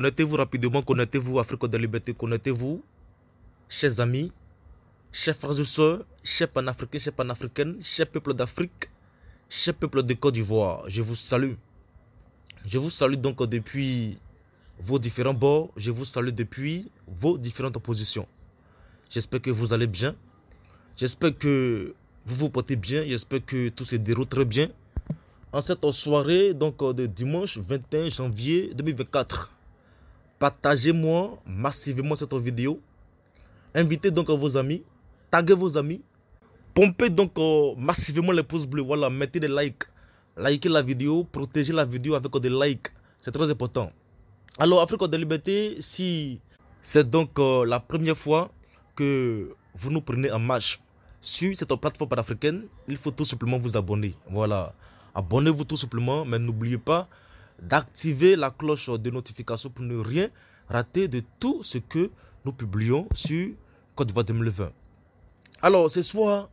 connaissez vous rapidement, connectez-vous Afrique de Liberté, connectez-vous, chers amis, chers frères et sœurs, chers panafricains, chers panafricaines, chers peuples d'Afrique, chers peuples de Côte d'Ivoire. Je vous salue. Je vous salue donc depuis vos différents bords, je vous salue depuis vos différentes positions. J'espère que vous allez bien. J'espère que vous vous portez bien. J'espère que tout se déroule très bien. En cette soirée donc de dimanche 21 janvier 2024. Partagez-moi massivement cette vidéo. Invitez donc vos amis. Taguez vos amis. Pompez donc euh, massivement les pouces bleus. Voilà, mettez des likes. Likez la vidéo. Protégez la vidéo avec des likes. C'est très important. Alors, Afrique de Liberté, si c'est donc euh, la première fois que vous nous prenez en marche sur cette plateforme panafricaine, il faut tout simplement vous abonner. Voilà. Abonnez-vous tout simplement, mais n'oubliez pas d'activer la cloche de notification pour ne rien rater de tout ce que nous publions sur Côte d'Ivoire 2020. Alors, ce soir,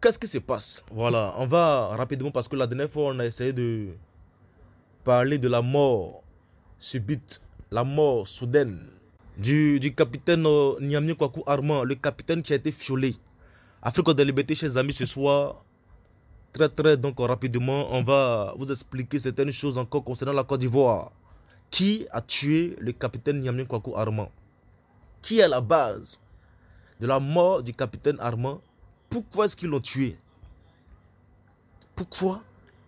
qu'est-ce qui se passe Voilà, on va rapidement parce que la dernière fois, on a essayé de parler de la mort subite, la mort soudaine du, du capitaine euh, Kouakou Armand, le capitaine qui a été violé. Afrique de la liberté, chers amis, ce soir, Très très donc rapidement, on va vous expliquer certaines choses encore concernant la Côte d'Ivoire. Qui a tué le capitaine Niamien Kwaku Armand Qui est à la base de la mort du capitaine Armand Pourquoi est-ce qu'ils l'ont tué Pourquoi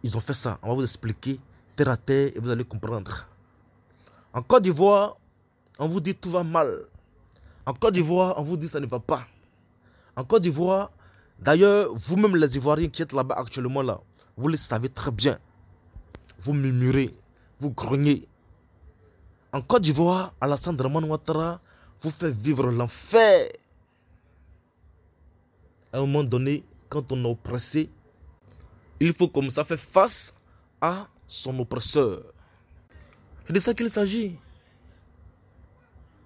ils ont fait ça On va vous expliquer terre à terre et vous allez comprendre. En Côte d'Ivoire, on vous dit tout va mal. En Côte d'Ivoire, on vous dit ça ne va pas. En Côte d'Ivoire, D'ailleurs, vous-même les Ivoiriens qui êtes là-bas actuellement, là, vous le savez très bien. Vous murmurez, vous grognez. En Côte d'Ivoire, Alassane Draman Ouattara vous fait vivre l'enfer. À un moment donné, quand on est oppressé, il faut comme ça faire face à son oppresseur. C'est de ça qu'il s'agit.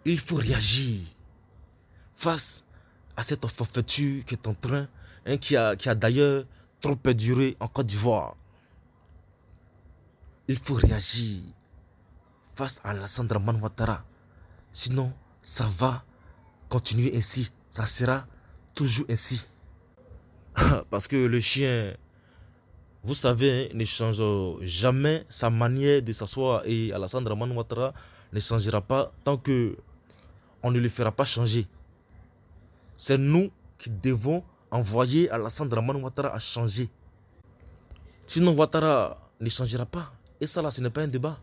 Il faut réagir face à cette forfaiture qui est en train Hein, qui a, qui a d'ailleurs trop perduré en Côte d'Ivoire. Il faut réagir face à Alassandra Manuatara, Sinon, ça va continuer ainsi. Ça sera toujours ainsi. Parce que le chien, vous savez, ne hein, change jamais sa manière de s'asseoir. Et Alassandra Manuatara ne changera pas tant que on ne le fera pas changer. C'est nous qui devons envoyé Alassane Draman Ouattara à changer. Sinon, Ouattara ne changera pas. Et ça, là, ce n'est pas un débat.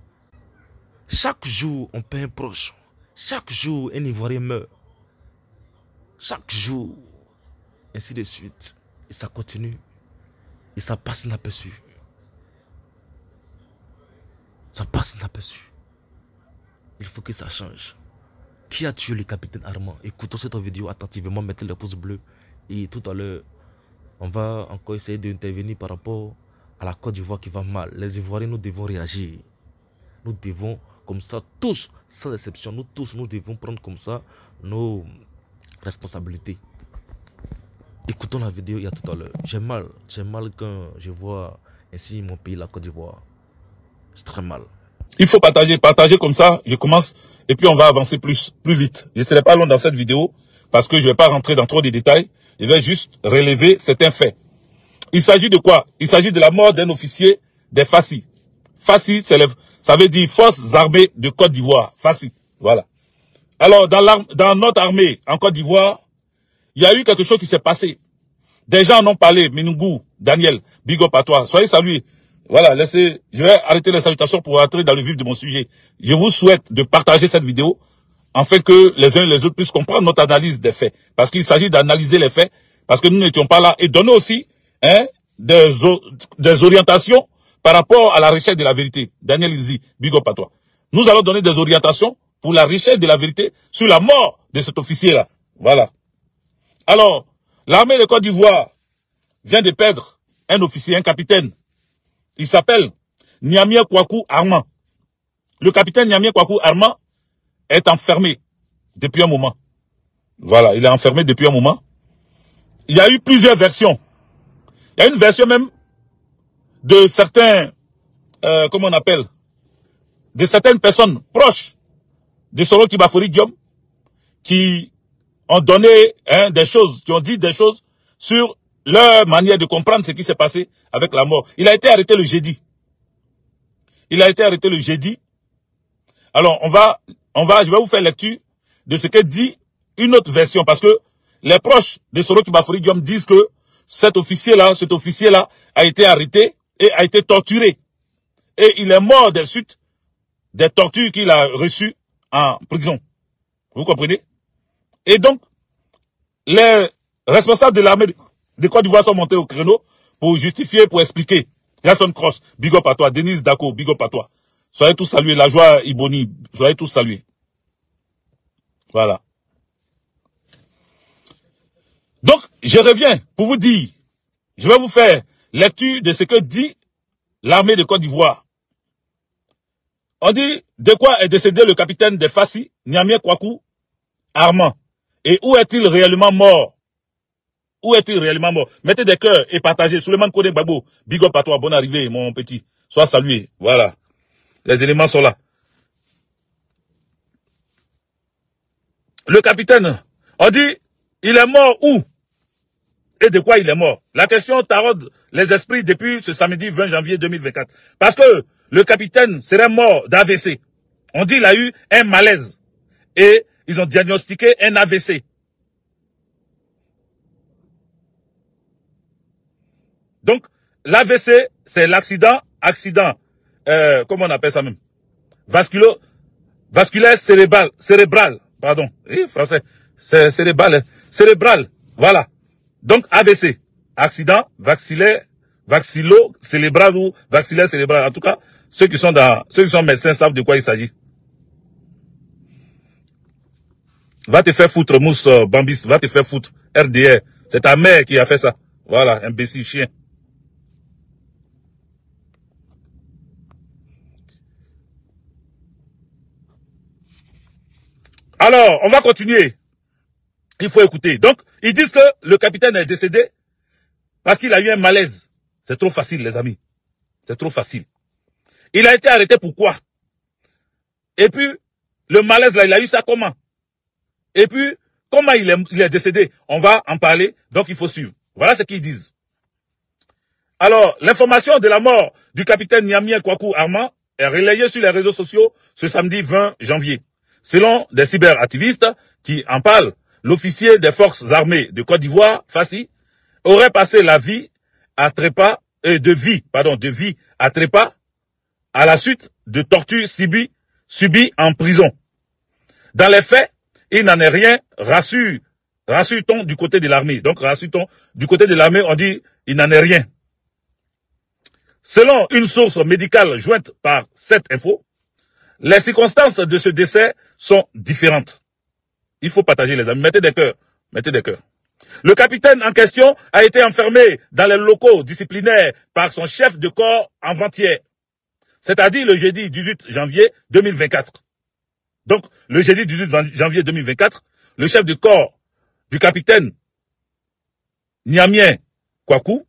Chaque jour, on perd un proche. Chaque jour, un Ivoirien meurt. Chaque jour, ainsi de suite. Et ça continue. Et ça passe inaperçu. Ça passe inaperçu. Il faut que ça change. Qui a tué le capitaine Armand Écoutons cette vidéo attentivement, mettez le pouce bleu. Et tout à l'heure, on va encore essayer d'intervenir par rapport à la Côte d'Ivoire qui va mal. Les Ivoiriens, nous devons réagir. Nous devons, comme ça, tous, sans exception, nous tous, nous devons prendre comme ça nos responsabilités. Écoutons la vidéo il y a tout à l'heure. J'ai mal, j'ai mal quand je vois ainsi mon pays, la Côte d'Ivoire. C'est très mal. Il faut partager, partager comme ça, je commence, et puis on va avancer plus, plus vite. Je ne serai pas long dans cette vidéo, parce que je ne vais pas rentrer dans trop de détails. Je vais juste relever certains faits. Il s'agit de quoi Il s'agit de la mort d'un officier des FACI. Fassi, ça veut dire Forces armées de Côte d'Ivoire. FACI, voilà. Alors, dans, dans notre armée en Côte d'Ivoire, il y a eu quelque chose qui s'est passé. Des gens en ont parlé, Minungu, Daniel, à toi. soyez salués. Voilà, laissez, je vais arrêter les salutations pour entrer dans le vif de mon sujet. Je vous souhaite de partager cette vidéo afin que les uns et les autres puissent comprendre notre analyse des faits. Parce qu'il s'agit d'analyser les faits, parce que nous n'étions pas là, et donner aussi hein, des, orientations par rapport à la richesse de la vérité. Daniel il big up à toi. Nous allons donner des orientations pour la richesse de la vérité sur la mort de cet officier-là. Voilà. Alors, l'armée de Côte d'Ivoire vient de perdre un officier, un capitaine. Il s'appelle Niamia Kwaku Armand. Le capitaine Niamia Kwaku Armand est enfermé depuis un moment. Voilà, il est enfermé depuis un moment. Il y a eu plusieurs versions. Il y a une version même de certains, euh, comment on appelle, de certaines personnes proches de Soro Kibafori qui ont donné hein, des choses, qui ont dit des choses sur leur manière de comprendre ce qui s'est passé avec la mort. Il a été arrêté le jeudi. Il a été arrêté le jeudi. Alors, on va on va, je vais vous faire lecture de ce que dit une autre version, parce que les proches de Soro Kibafori Guillaume disent que cet officier-là, cet officier-là a été arrêté et a été torturé. Et il est mort des suites des tortures qu'il a reçues en prison. Vous comprenez Et donc, les responsables de l'armée de Côte d'Ivoire sont montés au créneau pour justifier, pour expliquer. Jason Cross, big up à toi. Denise Dako, big up à toi. Soyez tous salués. La joie, Iboni. Soyez tous salués. Voilà. Donc, je reviens pour vous dire, je vais vous faire lecture de ce que dit l'armée de Côte d'Ivoire. On dit, de quoi est décédé le capitaine de Fassi, Niamé Kwaku, Armand Et où est-il réellement mort Où est-il réellement mort Mettez des cœurs et partagez. Souleymane Kodem Babo, big up à toi, bonne arrivée, mon petit. Sois salué. Voilà. Les éléments sont là. Le capitaine, on dit, il est mort où Et de quoi il est mort La question taraude les esprits depuis ce samedi 20 janvier 2024. Parce que le capitaine serait mort d'AVC. On dit il a eu un malaise. Et ils ont diagnostiqué un AVC. Donc, l'AVC, c'est l'accident, accident euh, comment on appelle ça même Vasculo, vasculaire cérébral, cérébral, pardon, oui, français, cérébral, cérébral, voilà. Donc AVC, accident vasculaire vasculo cérébral ou vasculaire cérébral. En tout cas, ceux qui sont dans, ceux qui sont médecins savent de quoi il s'agit. Va te faire foutre, Mousse euh, Bambis, va te faire foutre. RDR, c'est ta mère qui a fait ça. Voilà, imbécile chien. Alors, on va continuer. Il faut écouter. Donc, ils disent que le capitaine est décédé parce qu'il a eu un malaise. C'est trop facile, les amis. C'est trop facile. Il a été arrêté pourquoi Et puis, le malaise, là, il a eu ça comment Et puis, comment il est, décédé On va en parler, donc il faut suivre. Voilà ce qu'ils disent. Alors, l'information de la mort du capitaine Niamien Kwaku Armand est relayée sur les réseaux sociaux ce samedi 20 janvier. Selon des cyberactivistes qui en parlent, l'officier des forces armées de Côte d'Ivoire, Fassi, aurait passé la vie à Trépas, euh, de vie, pardon, de vie à Trépas, à la suite de tortures subies, subies en prison. Dans les faits, il n'en est rien, rassure, rassure-t-on du côté de l'armée. Donc, rassure-t-on du côté de l'armée, on dit, il n'en est rien. Selon une source médicale jointe par cette info, les circonstances de ce décès sont différentes. Il faut partager les amis. Mettez des cœurs. Mettez des cœurs. Le capitaine en question a été enfermé dans les locaux disciplinaires par son chef de corps avant-hier, c'est-à-dire le jeudi 18 janvier 2024. Donc, le jeudi 18 janvier 2024, le chef de corps du capitaine Niamien Kwaku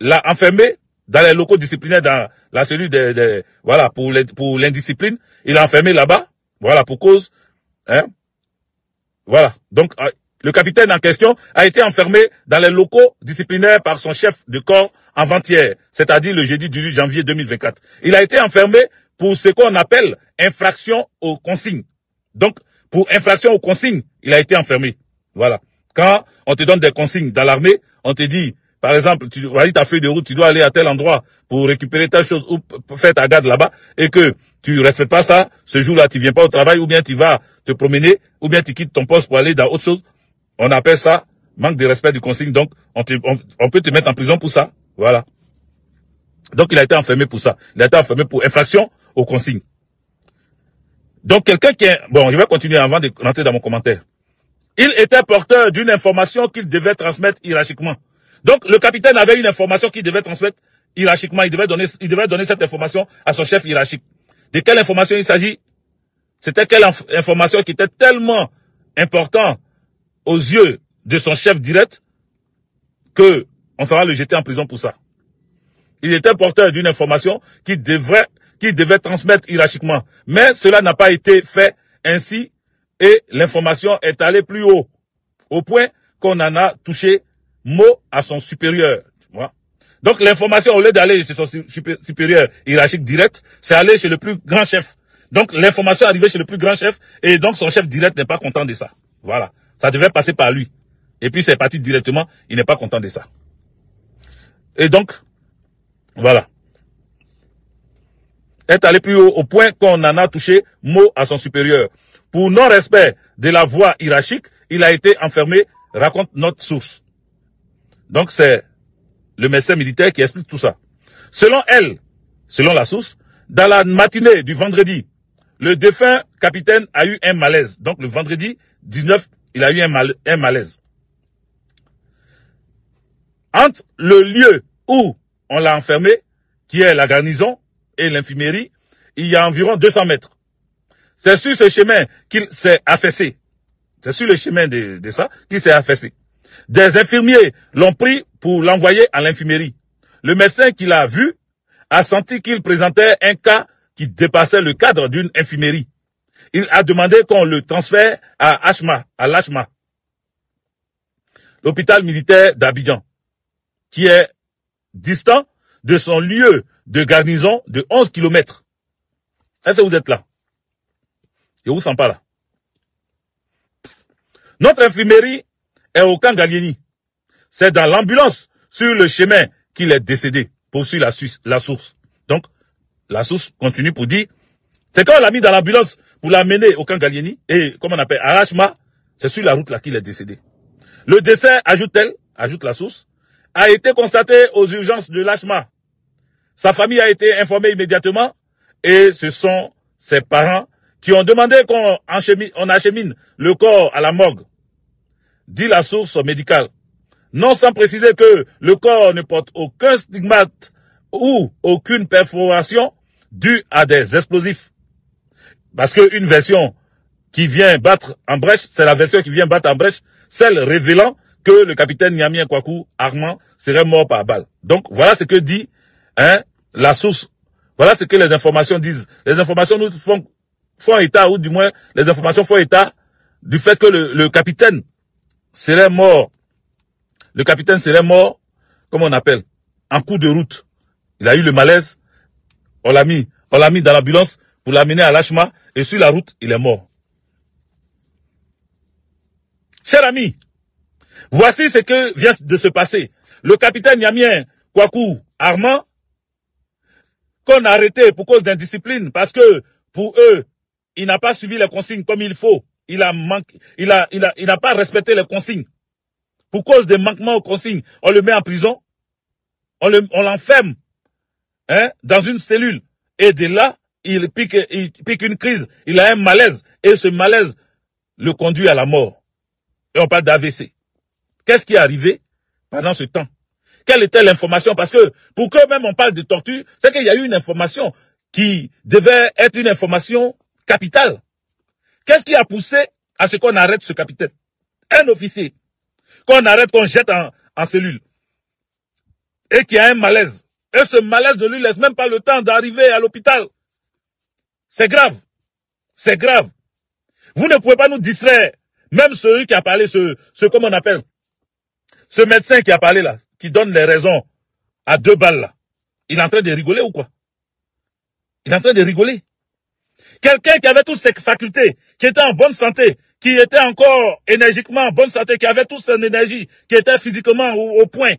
l'a enfermé dans les locaux disciplinaires, dans la cellule des, voilà, pour l'indiscipline. Il l'a enfermé là-bas voilà pour cause. Hein voilà. Donc, ah, le capitaine en question a été enfermé dans les locaux disciplinaires par son chef de corps avant-hier, c'est-à-dire le jeudi 18 janvier 2024. Il a été enfermé pour ce qu'on appelle infraction aux consignes. Donc, pour infraction aux consignes, il a été enfermé. Voilà. Quand on te donne des consignes dans l'armée, on te dit par exemple, tu as ta feuille de route, tu dois aller à tel endroit pour récupérer telle chose ou faire ta garde là-bas et que tu respectes pas ça, ce jour-là, tu viens pas au travail ou bien tu vas te promener ou bien tu quittes ton poste pour aller dans autre chose. On appelle ça manque de respect du consigne. Donc, on, peut te mettre en prison pour ça. Voilà. Donc, il a été enfermé pour ça. Il a été enfermé pour infraction aux consignes. Donc, quelqu'un qui est... Bon, je vais continuer avant de rentrer dans mon commentaire. Il était porteur d'une information qu'il devait transmettre hiérarchiquement. Donc le capitaine avait une information qu'il devait transmettre hiérarchiquement. Il devait donner, il devait donner cette information à son chef hiérarchique. De quelle information il s'agit C'était quelle information qui était tellement importante aux yeux de son chef direct que on fera le jeter en prison pour ça. Il était porteur d'une information qui devrait, qui devait transmettre hiérarchiquement. Mais cela n'a pas été fait ainsi et l'information est allée plus haut, au point qu'on en a touché mot à son supérieur. Voilà. Donc l'information, au lieu d'aller chez son supérieur hiérarchique direct, c'est aller chez le plus grand chef. Donc l'information arrivée chez le plus grand chef, et donc son chef direct n'est pas content de ça. Voilà. Ça devait passer par lui. Et puis c'est parti directement, il n'est pas content de ça. Et donc, voilà. Est allé plus haut au point qu'on en a touché mot à son supérieur. Pour non-respect de la voie hiérarchique, il a été enfermé, raconte notre source. Donc c'est le médecin militaire qui explique tout ça. Selon elle, selon la source, dans la matinée du vendredi, le défunt capitaine a eu un malaise. Donc le vendredi 19, il a eu un, mal, un malaise. Entre le lieu où on l'a enfermé, qui est la garnison et l'infirmerie, il y a environ 200 mètres. C'est sur ce chemin qu'il s'est affaissé. C'est sur le chemin de, de ça qu'il s'est affaissé. Des infirmiers l'ont pris pour l'envoyer à l'infirmerie. Le médecin qui l'a vu a senti qu'il présentait un cas qui dépassait le cadre d'une infirmerie. Il a demandé qu'on le transfère à Ashma, à l'Ashma, l'hôpital militaire d'Abidjan, qui est distant de son lieu de garnison de 11 km. Est-ce que vous êtes là? Je vous sens pas là. Notre infirmerie au camp Galieni, C'est dans l'ambulance, sur le chemin, qu'il est décédé, poursuit la, la source. Donc, la source continue pour dire, c'est quand on l'a mis dans l'ambulance pour l'amener au camp et comme on appelle Arashma, c'est sur la route là qu'il est décédé. Le décès, ajoute-t-elle, ajoute la source, a été constaté aux urgences de l'Ashma. Sa famille a été informée immédiatement et ce sont ses parents qui ont demandé qu'on achemine le corps à la morgue dit la source médicale. Non sans préciser que le corps ne porte aucun stigmate ou aucune perforation due à des explosifs. Parce qu'une version qui vient battre en brèche, c'est la version qui vient battre en brèche, celle révélant que le capitaine Niamien Kwaku, Armand, serait mort par balle. Donc voilà ce que dit hein, la source. Voilà ce que les informations disent. Les informations nous font, font état, ou du moins les informations font état du fait que le, le capitaine serait mort. Le capitaine serait mort, comme on appelle, en coup de route. Il a eu le malaise. On l'a mis, on l'a mis dans l'ambulance pour l'amener à l'Achma. Et sur la route, il est mort. Cher ami, voici ce que vient de se passer. Le capitaine Yamien Kwaku Armand, qu'on a arrêté pour cause d'indiscipline, parce que pour eux, il n'a pas suivi les consignes comme il faut. Il a manqué, il a, il a, il n'a pas respecté les consignes. Pour cause des manquements aux consignes, on le met en prison, on l'enferme, hein, dans une cellule. Et de là, il pique, il pique une crise, il a un malaise, et ce malaise le conduit à la mort. Et on parle d'AVC. Qu'est-ce qui est arrivé pendant ce temps? Quelle était l'information? Parce que, pour que même on parle de torture, c'est qu'il y a eu une information qui devait être une information capitale. Qu'est-ce qui a poussé à ce qu'on arrête ce capitaine Un officier. Qu'on arrête, qu'on jette en, cellule. Et qui a un malaise. Et ce malaise de lui laisse même pas le temps d'arriver à l'hôpital. C'est grave. C'est grave. Vous ne pouvez pas nous distraire. Même celui qui a parlé, ce, ce comment on appelle, ce médecin qui a parlé là, qui donne les raisons à deux balles là, il est en train de rigoler ou quoi Il est en train de rigoler. Quelqu'un qui avait toutes ses facultés, qui était en bonne santé, qui était encore énergiquement en bonne santé, qui avait toute son énergie, qui était physiquement au, point,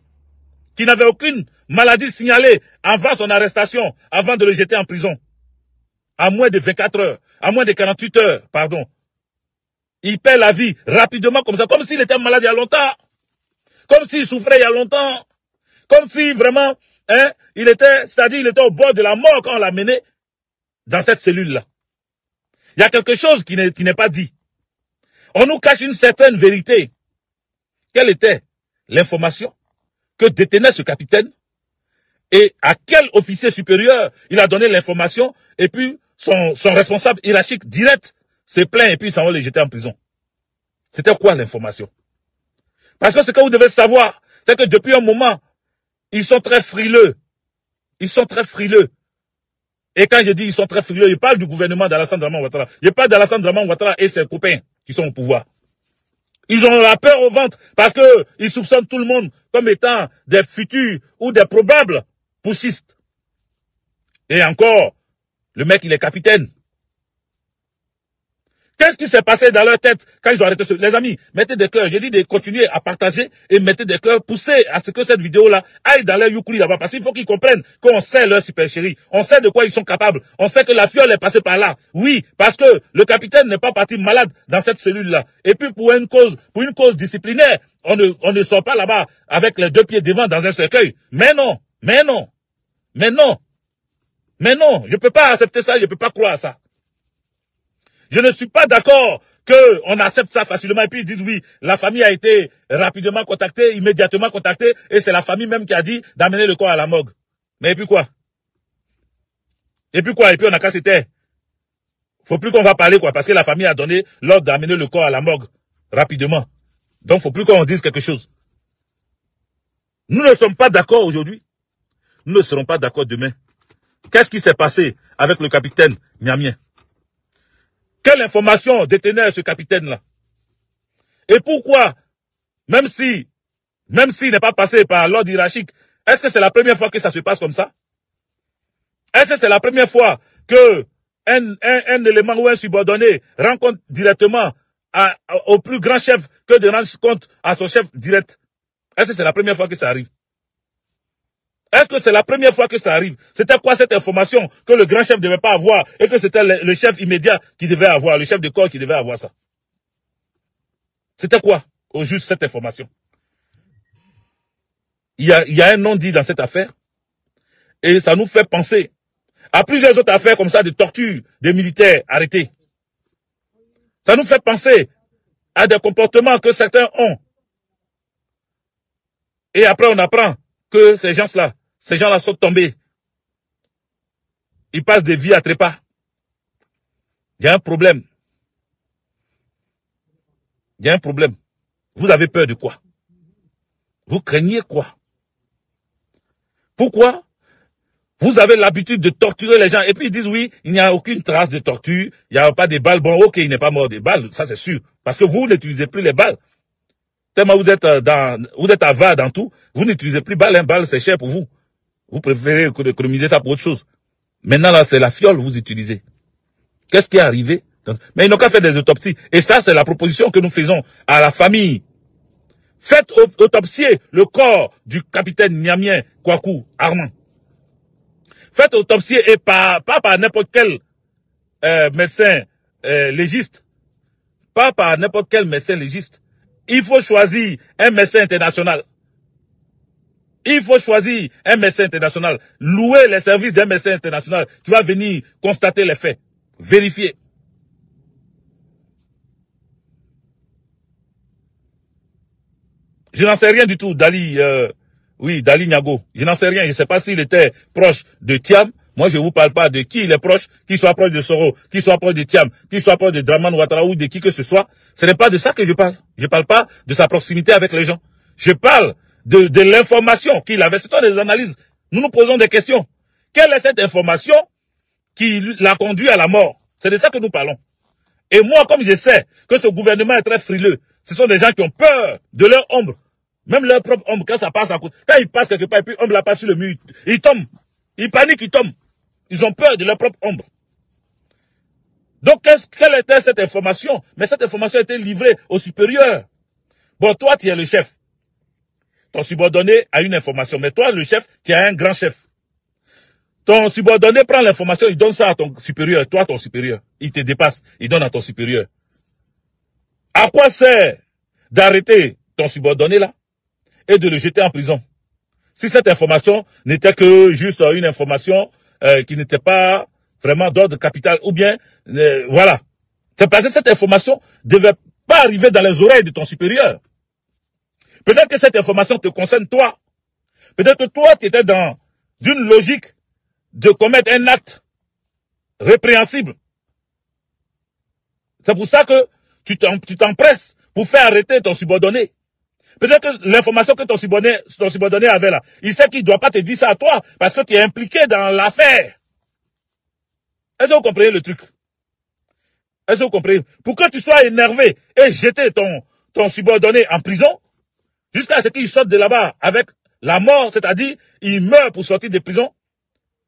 qui n'avait aucune maladie signalée avant son arrestation, avant de le jeter en prison. À moins de 24 heures, à moins de 48 heures, pardon. Il perd la vie rapidement comme ça, comme s'il était malade il y a longtemps. Comme s'il souffrait il y a longtemps. Comme si vraiment, hein, il était, c'est-à-dire il était au bord de la mort quand on l'a mené dans cette cellule-là. Il y a quelque chose qui n'est pas dit. On nous cache une certaine vérité. Quelle était l'information que détenait ce capitaine et à quel officier supérieur il a donné l'information et puis son, responsable hiérarchique direct s'est plaint et puis il s'en va le jeter en prison. C'était quoi l'information Parce que ce que vous devez savoir, c'est que depuis un moment, ils sont très frileux. Ils sont très frileux. Et quand je dis ils sont très furieux, je parle du gouvernement d'Alassane Draman Ouattara. Je parle d'Alassane Draman Ouattara et ses copains qui sont au pouvoir. Ils ont la peur au ventre parce que ils soupçonnent tout le monde comme étant des futurs ou des probables poussistes. Et encore, le mec, il est capitaine. Qu'est-ce qui s'est passé dans leur tête quand ils ont arrêté ce... Les amis, mettez des cœurs. J'ai dit de continuer à partager et mettez des cœurs. Poussez à ce que cette vidéo-là aille dans leur youkuli là-bas. Parce qu'il faut qu'ils comprennent qu'on sait leur super chérie. On sait de quoi ils sont capables. On sait que la fiole est passée par là. Oui, parce que le capitaine n'est pas parti malade dans cette cellule-là. Et puis pour une cause, pour une cause disciplinaire, on ne, on ne sort pas là-bas avec les deux pieds devant dans un cercueil. Mais non, mais non, mais non, mais non, je peux pas accepter ça, je peux pas croire à ça. Je ne suis pas d'accord qu'on accepte ça facilement et puis ils disent oui, la famille a été rapidement contactée, immédiatement contactée et c'est la famille même qui a dit d'amener le corps à la morgue. Mais et puis quoi Et puis quoi Et puis on a cassé terre. Faut plus qu'on va parler quoi parce que la famille a donné l'ordre d'amener le corps à la morgue rapidement. Donc faut plus qu'on dise quelque chose. Nous ne sommes pas d'accord aujourd'hui. Nous ne serons pas d'accord demain. Qu'est-ce qui s'est passé avec le capitaine Miamien quelle information détenait ce capitaine-là Et pourquoi, même si, même s'il n'est pas passé par l'ordre hiérarchique, est-ce que c'est la première fois que ça se passe comme ça Est-ce que c'est la première fois que un, un, élément ou un subordonné rencontre directement au plus grand chef que de rendre compte à son chef direct Est-ce que c'est la première fois que ça arrive est-ce que c'est la première fois que ça arrive C'était quoi cette information que le grand chef ne devait pas avoir et que c'était le chef immédiat qui devait avoir, le chef de corps qui devait avoir ça C'était quoi au juste cette information il y, a, un non dit dans cette affaire et ça nous fait penser à plusieurs autres affaires comme ça de torture des militaires arrêtés. Ça nous fait penser à des comportements que certains ont. Et après, on apprend que ces gens-là ces gens-là sont tombés. Ils passent des vies à trépas. Il y a un problème. Il y a un problème. Vous avez peur de quoi Vous craignez quoi Pourquoi vous avez l'habitude de torturer les gens et puis ils disent oui, il n'y a aucune trace de torture, il n'y a pas de balles. Bon, ok, il n'est pas mort des balles, ça c'est sûr, parce que vous n'utilisez plus les balles. Tellement vous êtes euh, dans, vous êtes avare dans tout, vous n'utilisez plus balles, un hein. balle c'est cher pour vous. Vous préférez économiser ça pour autre chose. Maintenant, là, c'est la fiole que vous utilisez. Qu'est-ce qui est arrivé Mais ils n'ont qu'à faire des autopsies. Et ça, c'est la proposition que nous faisons à la famille. Faites autopsier le corps du capitaine Niamien Kwaku Armand. Faites autopsier et pas, pas par n'importe quel euh, médecin euh, légiste. Pas par n'importe quel médecin légiste. Il faut choisir un médecin international. Il faut choisir un médecin international, louer les services d'un médecin international qui va venir constater les faits, vérifier. Je n'en sais rien du tout, Dali, euh, oui, Dali Je n'en sais rien, je ne sais pas s'il était proche de Tiam. Moi, je ne vous parle pas de qui il est proche, qui soit proche de Soro, qui soit proche de Tiam, qu'il soit proche de Draman Ouattara ou de qui que ce soit. Ce n'est pas de ça que je parle. Je ne parle pas de sa proximité avec les gens. Je parle de, l'information qu'il avait. C'est des analyses. Nous nous posons des questions. Quelle est cette information qui l'a conduit à la mort C'est de ça que nous parlons. Et moi, comme je sais que ce gouvernement est très frileux, ce sont des gens qui ont peur de leur ombre. Même leur propre ombre, quand ça passe à côté, quand il passe quelque part et puis l'ombre la passe sur le mur, il tombe, il panique, il tombe. Ils ont peur de leur propre ombre. Donc, quelle était cette information Mais cette information a été livrée au supérieur. Bon, toi, tu es le chef. Ton subordonné a une information, mais toi, le chef, tu as un grand chef. Ton subordonné prend l'information, il donne ça à ton supérieur, toi, ton supérieur. Il te dépasse, il donne à ton supérieur. À quoi sert d'arrêter ton subordonné là et de le jeter en prison Si cette information n'était que juste une information euh, qui n'était pas vraiment d'ordre capital, ou bien, euh, voilà. C'est parce que cette information ne devait pas arriver dans les oreilles de ton supérieur. Peut-être que cette information te concerne toi. Peut-être que toi, tu étais dans une logique de commettre un acte répréhensible. C'est pour ça que tu t'empresses pour faire arrêter ton subordonné. Peut-être que l'information que ton subordonné, avait là, il sait qu'il ne doit pas te dire ça à toi parce que tu es impliqué dans l'affaire. Est-ce que vous comprenez le truc Est-ce que vous comprenez Pour que tu sois énervé et jeter ton subordonné en prison, jusqu'à ce qu'il sorte de là-bas avec la mort, c'est-à-dire qu'il meurt pour sortir de prison,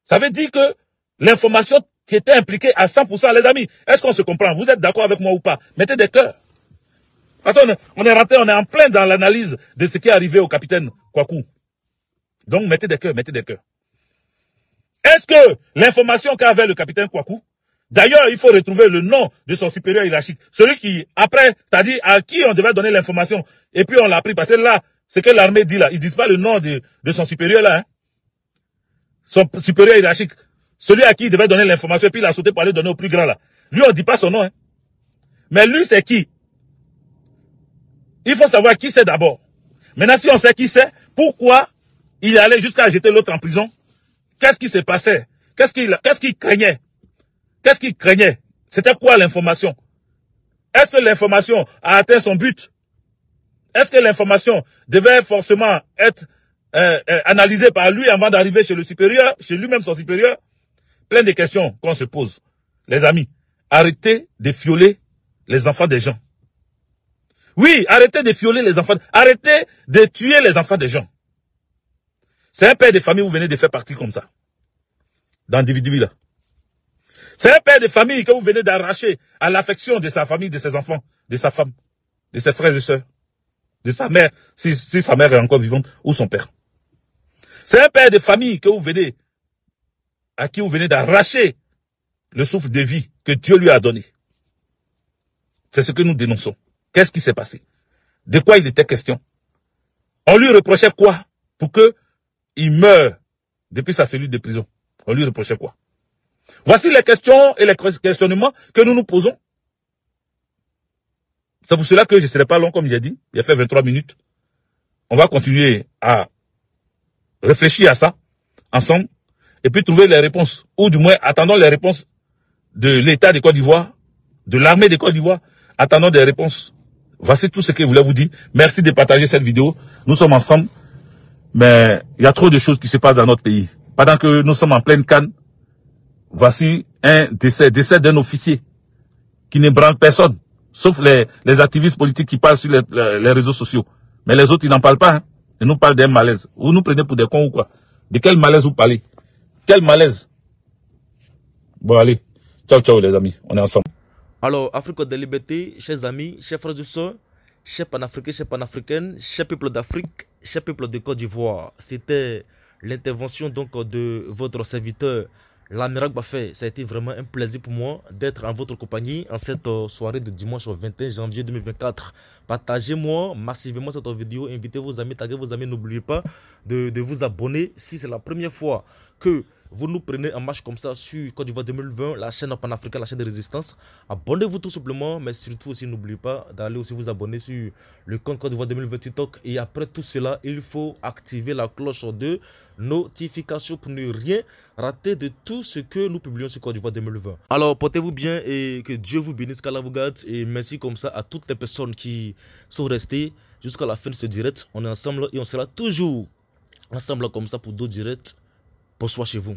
ça veut dire que l'information était impliquée à 100%, les amis. Est-ce qu'on se comprend Vous êtes d'accord avec moi ou pas Mettez des cœurs. Parce on est raté. on est en plein dans l'analyse de ce qui est arrivé au capitaine Kwaku. Donc mettez des cœurs, mettez des cœurs. Est-ce que l'information qu'avait le capitaine Kwaku, D'ailleurs, il faut retrouver le nom de son supérieur hiérarchique. Celui qui, après, t'as dit à qui on devait donner l'information. Et puis on l'a pris. Parce que là, ce que l'armée dit là, ils disent pas le nom de, son supérieur là. Hein. Son supérieur hiérarchique. Celui à qui il devait donner l'information, Et puis il a sauté pour aller donner au plus grand là. Lui, on dit pas son nom. Hein. Mais lui, c'est qui Il faut savoir qui c'est d'abord. Maintenant, si on sait qui c'est, pourquoi il allait jusqu'à jeter l'autre en prison Qu'est-ce qui se passait Qu'est-ce qu'il craignait Qu'est-ce qu'il craignait C'était quoi l'information Est-ce que l'information a atteint son but Est-ce que l'information devait forcément être euh, euh, analysée par lui avant d'arriver chez le supérieur, chez lui-même son supérieur Plein de questions qu'on se pose. Les amis, arrêtez de fioler les enfants des gens. Oui, arrêtez de fioler les enfants. Arrêtez de tuer les enfants des gens. C'est un père de famille, vous venez de faire partie comme ça. D'individu là. C'est un père de famille que vous venez d'arracher à l'affection de sa famille, de ses enfants, de sa femme, de ses frères et sœurs, de sa mère, si, si sa mère est encore vivante, ou son père. C'est un père de famille que vous venez, à qui vous venez d'arracher le souffle de vie que Dieu lui a donné. C'est ce que nous dénonçons. Qu'est-ce qui s'est passé De quoi il était question On lui reprochait quoi pour que il meure depuis sa cellule de prison On lui reprochait quoi Voici les questions et les questionnements que nous nous posons. C'est pour cela que je ne serai pas long, comme il a dit. Il a fait 23 minutes. On va continuer à réfléchir à ça, ensemble, et puis trouver les réponses. Ou du moins, attendons les réponses de l'État de Côte d'Ivoire, de l'armée de Côte d'Ivoire. Attendons des réponses. Voici tout ce que je voulais vous dire. Merci de partager cette vidéo. Nous sommes ensemble. Mais il y a trop de choses qui se passent dans notre pays. Pendant que nous sommes en pleine canne, voici un décès, décès d'un officier qui ne branle personne, sauf les, activistes politiques qui parlent sur les, réseaux sociaux. Mais les autres, ils n'en parlent pas. Hein. Ils nous parlent d'un malaise. Vous nous prenez pour des cons ou quoi De quel malaise vous parlez Quel malaise Bon, allez. Ciao, ciao, les amis. On est ensemble. Alors, Afrique de liberté, chers amis, chers frères et sœurs, chers panafricains, chers panafricaines, chers peuples d'Afrique, chers peuples de Côte d'Ivoire, c'était l'intervention donc de votre serviteur L'amiral fait, ça a été vraiment un plaisir pour moi d'être en votre compagnie en cette euh, soirée de dimanche 21 janvier 2024. Partagez-moi massivement cette vidéo, invitez vos amis, taguez vos amis, n'oubliez pas de, de vous abonner si c'est la première fois que vous nous prenez un match comme ça sur Côte d'Ivoire 2020, la chaîne panafricaine, la chaîne de résistance. Abonnez-vous tout simplement, mais surtout aussi n'oubliez pas d'aller aussi vous abonner sur le compte Côte d'Ivoire 2020 TikTok. Et après tout cela, il faut activer la cloche de notification pour ne rien rater de tout ce que nous publions sur Côte d'Ivoire 2020. Alors portez-vous bien et que Dieu vous bénisse, qu'Allah vous garde. Et merci comme ça à toutes les personnes qui sont restées jusqu'à la fin de ce direct. On est ensemble et on sera toujours ensemble comme ça pour d'autres directs. Bonsoir chez vous.